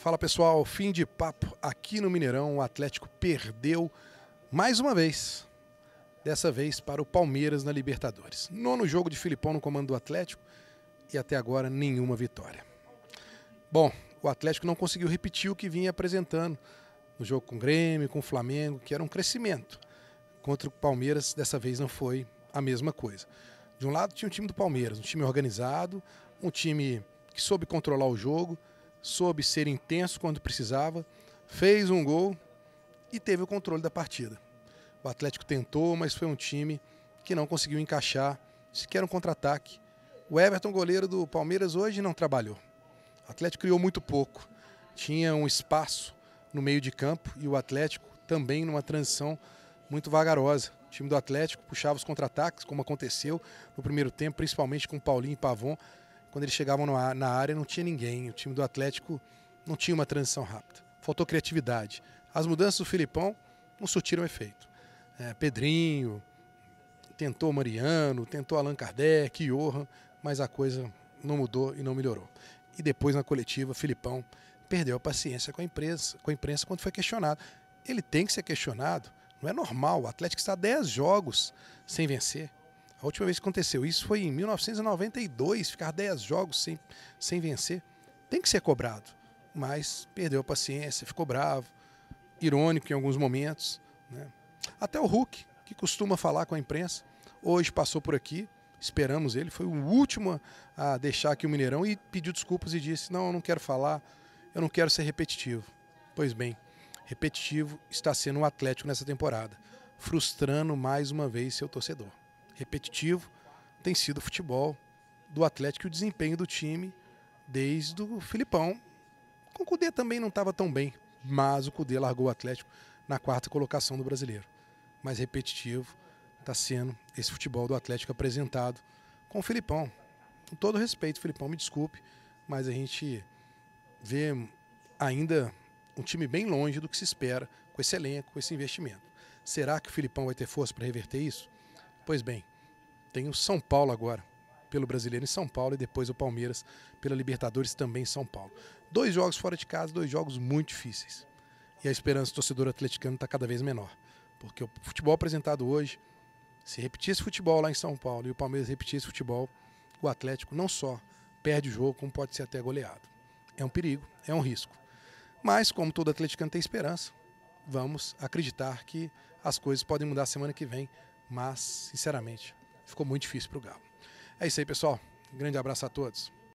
Fala pessoal, fim de papo aqui no Mineirão. O Atlético perdeu mais uma vez, dessa vez para o Palmeiras na Libertadores. Nono jogo de Filipão no comando do Atlético e até agora nenhuma vitória. Bom, o Atlético não conseguiu repetir o que vinha apresentando no jogo com o Grêmio, com o Flamengo, que era um crescimento. Contra o Palmeiras, dessa vez não foi a mesma coisa. De um lado tinha o time do Palmeiras, um time organizado, um time que soube controlar o jogo, soube ser intenso quando precisava, fez um gol e teve o controle da partida. O Atlético tentou, mas foi um time que não conseguiu encaixar sequer um contra-ataque. O Everton, goleiro do Palmeiras, hoje não trabalhou. O Atlético criou muito pouco. Tinha um espaço no meio de campo e o Atlético também numa transição muito vagarosa. O time do Atlético puxava os contra-ataques, como aconteceu no primeiro tempo, principalmente com Paulinho e Pavon, quando eles chegavam na área não tinha ninguém. O time do Atlético não tinha uma transição rápida. Faltou criatividade. As mudanças do Filipão não surtiram efeito. É, Pedrinho, tentou Mariano, tentou Allan Kardec, Johan, mas a coisa não mudou e não melhorou. E depois na coletiva, Filipão perdeu a paciência com a imprensa, com a imprensa quando foi questionado. Ele tem que ser questionado, não é normal. O Atlético está 10 jogos sem vencer. A última vez que aconteceu isso foi em 1992, ficar 10 jogos sem, sem vencer. Tem que ser cobrado, mas perdeu a paciência, ficou bravo, irônico em alguns momentos. Né? Até o Hulk, que costuma falar com a imprensa, hoje passou por aqui, esperamos ele, foi o último a deixar aqui o Mineirão e pediu desculpas e disse: Não, eu não quero falar, eu não quero ser repetitivo. Pois bem, repetitivo está sendo o um Atlético nessa temporada, frustrando mais uma vez seu torcedor repetitivo tem sido o futebol do Atlético e o desempenho do time desde o Filipão. Com o Cudê também não estava tão bem, mas o Cudê largou o Atlético na quarta colocação do brasileiro. Mas repetitivo está sendo esse futebol do Atlético apresentado com o Filipão. Com todo respeito, Filipão, me desculpe, mas a gente vê ainda um time bem longe do que se espera com esse elenco, com esse investimento. Será que o Filipão vai ter força para reverter isso? Pois bem, tem o São Paulo agora, pelo Brasileiro em São Paulo, e depois o Palmeiras pela Libertadores também em São Paulo. Dois jogos fora de casa, dois jogos muito difíceis. E a esperança do torcedor atleticano está cada vez menor. Porque o futebol apresentado hoje, se repetir esse futebol lá em São Paulo e o Palmeiras repetir esse futebol, o Atlético não só perde o jogo, como pode ser até goleado. É um perigo, é um risco. Mas, como todo atleticano tem esperança, vamos acreditar que as coisas podem mudar semana que vem mas, sinceramente, ficou muito difícil para o Galo. É isso aí, pessoal. Um grande abraço a todos.